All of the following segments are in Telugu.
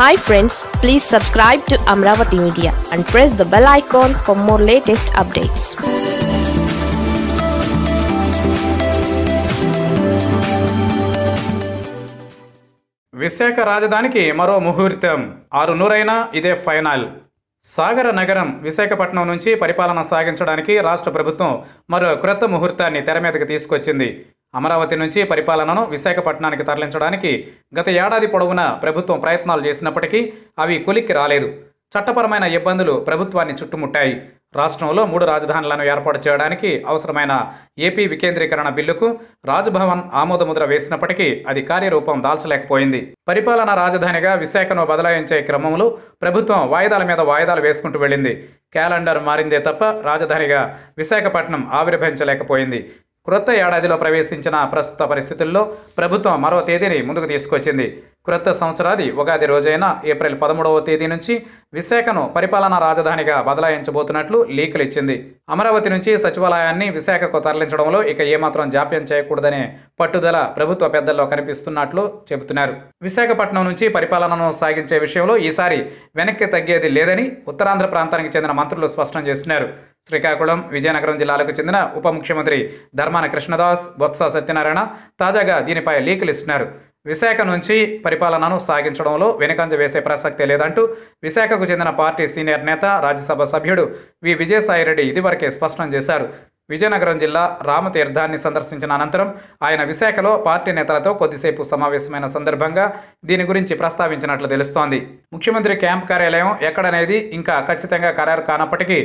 hi friends please subscribe to Amaravati media and press the bell icon for more latest updates Visakha రాజధానికి మరో ముహూర్తం ఆరు నూరైనా ఇదే ఫైనల్ సాగర నగరం విశాఖపట్నం నుంచి పరిపాలన సాగించడానికి రాష్ట్ర ప్రభుత్వం మరో క్రొత్త ముహూర్తాన్ని తెర మీదకి తీసుకొచ్చింది అమరావతి నుంచి పరిపాలనను విశాఖపట్నానికి తరలించడానికి గత ఏడాది పొడవునా ప్రభుత్వం ప్రయత్నాలు చేసినప్పటికీ అవి కొలిక్కి రాలేదు చట్టపరమైన ఇబ్బందులు ప్రభుత్వాన్ని చుట్టుముట్టాయి రాష్ట్రంలో మూడు రాజధానులను ఏర్పాటు చేయడానికి అవసరమైన ఏపీ వికేంద్రీకరణ బిల్లుకు రాజ్భవన్ ఆమోదముద్ర వేసినప్పటికీ అది కార్యరూపం దాల్చలేకపోయింది పరిపాలనా రాజధానిగా విశాఖను బదలాయించే క్రమంలో ప్రభుత్వం వాయిదాల మీద వాయిదాలు వేసుకుంటూ వెళ్ళింది క్యాలెండర్ మారిందే తప్ప రాజధానిగా విశాఖపట్నం ఆవిర్భవించలేకపోయింది క్రొత్త ఏడాదిలో ప్రవేశించిన ప్రస్తుత పరిస్థితుల్లో ప్రభుత్వం మరో తేదీని ముందుకు తీసుకొచ్చింది క్రొత్త సంవత్సరాది ఉగాది రోజైన ఏప్రిల్ పదమూడవ తేదీ నుంచి విశాఖను పరిపాలనా రాజధానిగా బదలాయించబోతున్నట్లు లీకులు ఇచ్చింది అమరావతి నుంచి సచివాలయాన్ని విశాఖకు తరలించడంలో ఇక ఏమాత్రం జాప్యం చేయకూడదనే పట్టుదల ప్రభుత్వ పెద్దల్లో కనిపిస్తున్నట్లు చెబుతున్నారు విశాఖపట్నం నుంచి పరిపాలనను సాగించే విషయంలో ఈసారి వెనక్కి తగ్గేది లేదని ఉత్తరాంధ్ర ప్రాంతానికి చెందిన మంత్రులు స్పష్టం చేస్తున్నారు శ్రీకాకుళం విజయనగరం జిల్లాలకు చెందిన ఉప ముఖ్యమంత్రి ధర్మాన కృష్ణదాస్ బొత్స సత్యనారాయణ తాజాగా దీనిపై లీకులు ఇస్తున్నారు విశాఖ నుంచి పరిపాలనను సాగించడంలో వెనుకంజ వేసే ప్రసక్తే లేదంటూ విశాఖకు చెందిన పార్టీ సీనియర్ నేత రాజ్యసభ సభ్యుడు వి విజయసాయిరెడ్డి ఇదివరకే స్పష్టం చేశారు విజయనగరం జిల్లా రామతీర్థాన్ని సందర్శించిన అనంతరం ఆయన విశాఖలో పార్టీ నేతలతో కొద్దిసేపు సమావేశమైన సందర్భంగా దీని గురించి ప్రస్తావించినట్లు తెలుస్తోంది ముఖ్యమంత్రి క్యాంప్ కార్యాలయం ఎక్కడనేది ఇంకా ఖచ్చితంగా ఖరారు కానప్పటికీ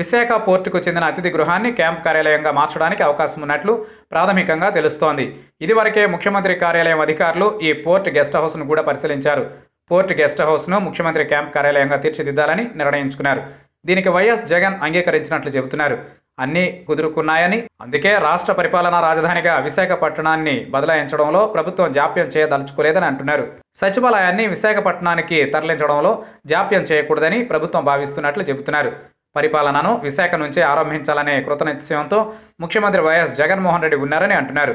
విశాఖ పోర్టుకు చెందిన అతిథి గృహాన్ని క్యాంప్ కార్యాలయంగా మార్చడానికి అవకాశం ఉన్నట్లు ప్రాథమికంగా తెలుస్తోంది ఇదివరకే ముఖ్యమంత్రి కార్యాలయం అధికారులు ఈ పోర్ట్ గెస్ట్ హౌస్ను కూడా పరిశీలించారు పోర్ట్ గెస్ట్ హౌస్ను ముఖ్యమంత్రి క్యాంప్ కార్యాలయంగా తీర్చిదిద్దాలని నిర్ణయించుకున్నారు దీనికి వైఎస్ జగన్ అంగీకరించినట్లు చెబుతున్నారు అన్నీ కుదురుకున్నాయని అందుకే రాష్ట్ర పరిపాలనా రాజధానిగా విశాఖపట్నాన్ని బదలాయించడంలో ప్రభుత్వం జాప్యం చేయదలుచుకోలేదని అంటున్నారు సచివాలయాన్ని విశాఖపట్నానికి తరలించడంలో జాప్యం చేయకూడదని ప్రభుత్వం భావిస్తున్నట్లు చెబుతున్నారు పరిపాలనను విశాఖ నుంచే ఆరంభించాలనే కృతనిశ్చయంతో ముఖ్యమంత్రి వైఎస్ జగన్మోహన్ రెడ్డి ఉన్నారని అంటున్నారు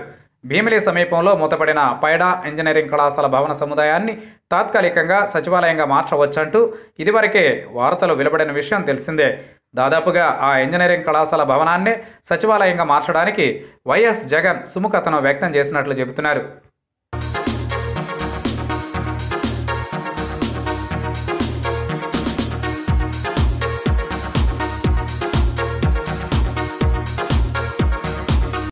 భీమిలి సమీపంలో మూతపడిన పైడా ఇంజనీరింగ్ కళాశాల భవన సముదాయాన్ని తాత్కాలికంగా సచివాలయంగా మార్చవచ్చంటూ ఇదివరకే వార్తలు వెలువడిన విషయం తెలిసిందే దాదాపుగా ఆ ఇంజనీరింగ్ కళాశాల భవనాన్ని సచివాలయంగా మార్చడానికి వైఎస్ జగన్ సుముఖతను వ్యక్తం చేసినట్లు చెబుతున్నారు